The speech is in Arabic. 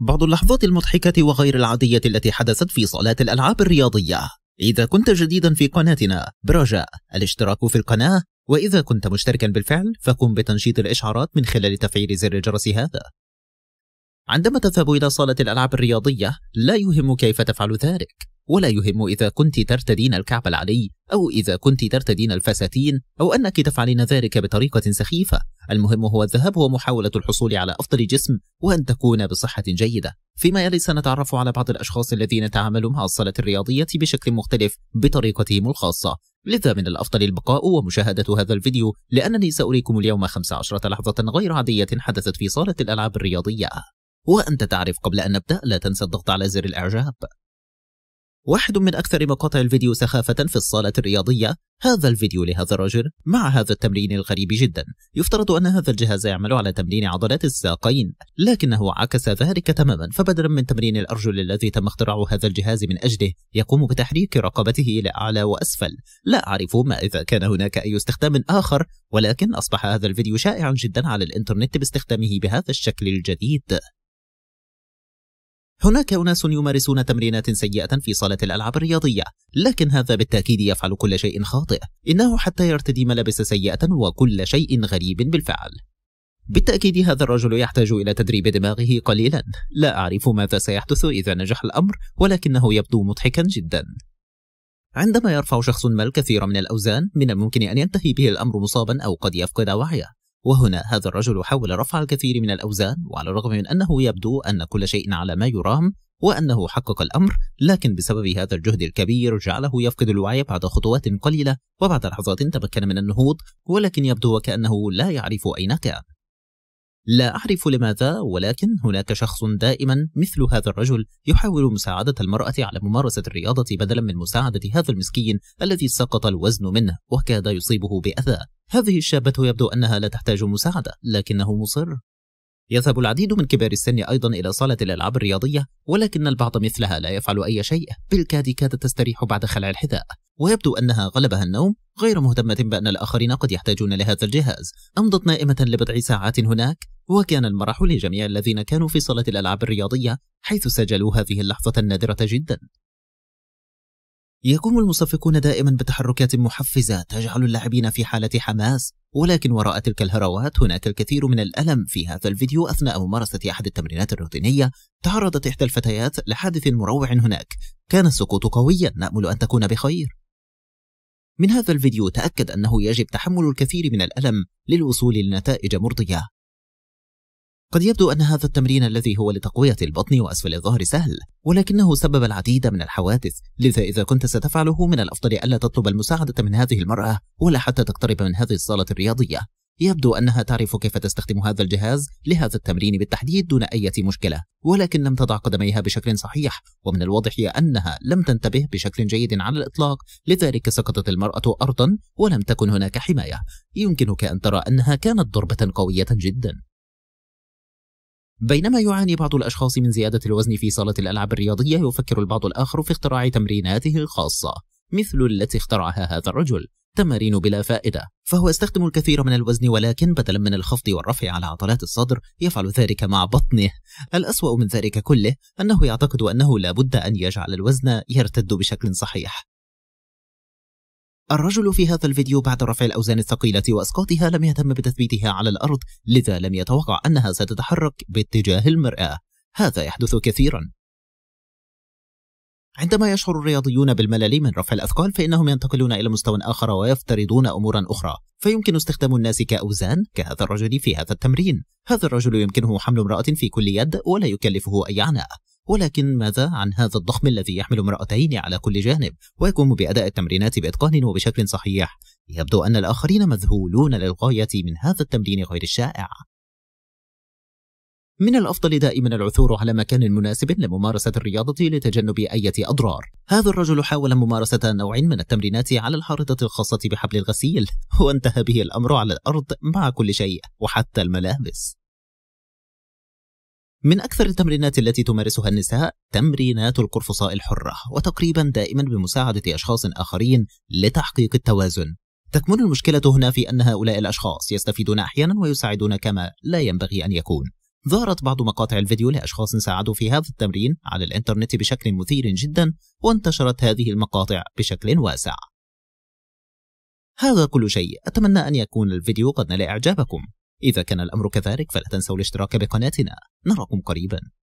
بعض اللحظات المضحكة وغير العادية التي حدثت في صالات الألعاب الرياضية إذا كنت جديدا في قناتنا برجاء الاشتراك في القناة وإذا كنت مشتركا بالفعل فقم بتنشيط الإشعارات من خلال تفعيل زر الجرس هذا عندما تذهب إلى صالة الألعاب الرياضية لا يهم كيف تفعل ذلك ولا يهم إذا كنت ترتدين الكعب العلي أو إذا كنت ترتدين الفساتين أو أنك تفعلين ذلك بطريقة سخيفة المهم هو الذهاب ومحاولة الحصول على أفضل جسم وأن تكون بصحة جيدة فيما يلي سنتعرف على بعض الأشخاص الذين تعاملوا مع الصالة الرياضية بشكل مختلف بطريقتهم الخاصة لذا من الأفضل البقاء ومشاهدة هذا الفيديو لأنني سأريكم اليوم 15 لحظة غير عادية حدثت في صالة الألعاب الرياضية وأنت تعرف قبل أن نبدأ لا تنسى الضغط على زر الإعجاب واحد من أكثر مقاطع الفيديو سخافة في الصالة الرياضية هذا الفيديو لهذا الرجل مع هذا التمرين الغريب جدا يفترض أن هذا الجهاز يعمل على تمرين عضلات الساقين لكنه عكس ذلك تماما فبدلا من تمرين الأرجل الذي تم اختراع هذا الجهاز من أجله يقوم بتحريك رقبته إلى أعلى وأسفل لا أعرف ما إذا كان هناك أي استخدام آخر ولكن أصبح هذا الفيديو شائعا جدا على الإنترنت باستخدامه بهذا الشكل الجديد هناك أناس يمارسون تمرينات سيئة في صالة الألعاب الرياضية، لكن هذا بالتأكيد يفعل كل شيء خاطئ، إنه حتى يرتدي ملابس سيئة وكل شيء غريب بالفعل. بالتأكيد هذا الرجل يحتاج إلى تدريب دماغه قليلا، لا أعرف ماذا سيحدث إذا نجح الأمر، ولكنه يبدو مضحكا جدا. عندما يرفع شخص ما الكثير من الأوزان، من الممكن أن ينتهي به الأمر مصابا أو قد يفقد وعيه. وهنا هذا الرجل حاول رفع الكثير من الأوزان وعلى الرغم من أنه يبدو أن كل شيء على ما يرام وأنه حقق الأمر لكن بسبب هذا الجهد الكبير جعله يفقد الوعي بعد خطوات قليلة وبعد لحظات تمكن من النهوض ولكن يبدو وكأنه لا يعرف أين كان لا أعرف لماذا ولكن هناك شخص دائما مثل هذا الرجل يحاول مساعدة المرأة على ممارسة الرياضة بدلا من مساعدة هذا المسكين الذي سقط الوزن منه وكاد يصيبه بأذى هذه الشابة يبدو أنها لا تحتاج مساعدة لكنه مصر يذهب العديد من كبار السن أيضا إلى صالة الألعاب الرياضية ولكن البعض مثلها لا يفعل أي شيء بالكاد كادت تستريح بعد خلع الحذاء ويبدو أنها غلبها النوم غير مهتمة بأن الآخرين قد يحتاجون لهذا الجهاز أمضت نائمة لبضع ساعات هناك وكان المرح لجميع الذين كانوا في صالة الألعاب الرياضية حيث سجلوا هذه اللحظة النادرة جدا يقوم المصفقون دائما بتحركات محفزة تجعل اللاعبين في حالة حماس ولكن وراء تلك الهروات هناك الكثير من الألم في هذا الفيديو أثناء ممارسة أحد التمرينات الروتينية تعرضت إحدى الفتيات لحادث مروع هناك كان السقوط قويا نأمل أن تكون بخير من هذا الفيديو تأكد أنه يجب تحمل الكثير من الألم للوصول لنتائج مرضية قد يبدو أن هذا التمرين الذي هو لتقوية البطن وأسفل الظهر سهل ولكنه سبب العديد من الحوادث لذا إذا كنت ستفعله من الأفضل ألا تطلب المساعدة من هذه المرأة ولا حتى تقترب من هذه الصالة الرياضية يبدو أنها تعرف كيف تستخدم هذا الجهاز لهذا التمرين بالتحديد دون أي مشكلة ولكن لم تضع قدميها بشكل صحيح ومن الواضح أنها لم تنتبه بشكل جيد على الإطلاق لذلك سقطت المرأة أرضا ولم تكن هناك حماية يمكنك أن ترى أنها كانت ضربة قوية جدا بينما يعاني بعض الأشخاص من زيادة الوزن في صالة الألعاب الرياضية يفكر البعض الآخر في اختراع تمريناته الخاصة مثل التي اخترعها هذا الرجل تمارين بلا فائدة فهو يستخدم الكثير من الوزن ولكن بدلا من الخفض والرفع على عضلات الصدر يفعل ذلك مع بطنه الأسوأ من ذلك كله أنه يعتقد أنه لابد أن يجعل الوزن يرتد بشكل صحيح الرجل في هذا الفيديو بعد رفع الأوزان الثقيلة وأسقاطها لم يهتم بتثبيتها على الأرض لذا لم يتوقع أنها ستتحرك باتجاه المرآة هذا يحدث كثيرا عندما يشعر الرياضيون بالملل من رفع الأثقال فإنهم ينتقلون إلى مستوى آخر ويفترضون أمورا أخرى فيمكن استخدام الناس كأوزان كهذا الرجل في هذا التمرين هذا الرجل يمكنه حمل امرأة في كل يد ولا يكلفه أي عناء ولكن ماذا عن هذا الضخم الذي يحمل امرأتين على كل جانب ويقوم بأداء التمرينات بإتقان وبشكل صحيح يبدو أن الآخرين مذهولون للغاية من هذا التمرين غير الشائع من الأفضل دائما العثور على مكان مناسب لممارسة الرياضة لتجنب أي أضرار. هذا الرجل حاول ممارسة نوع من التمرينات على الحارضة الخاصة بحبل الغسيل، وانتهى به الأمر على الأرض مع كل شيء وحتى الملابس. من أكثر التمرينات التي تمارسها النساء تمرينات القرفصاء الحرة، وتقريبا دائما بمساعدة أشخاص آخرين لتحقيق التوازن. تكمن المشكلة هنا في أن هؤلاء الأشخاص يستفيدون أحيانا ويساعدون كما لا ينبغي أن يكون. ظهرت بعض مقاطع الفيديو لأشخاص ساعدوا في هذا التمرين على الإنترنت بشكل مثير جدا وانتشرت هذه المقاطع بشكل واسع هذا كل شيء أتمنى أن يكون الفيديو قد نال إعجابكم إذا كان الأمر كذلك فلا تنسوا الاشتراك بقناتنا نراكم قريباً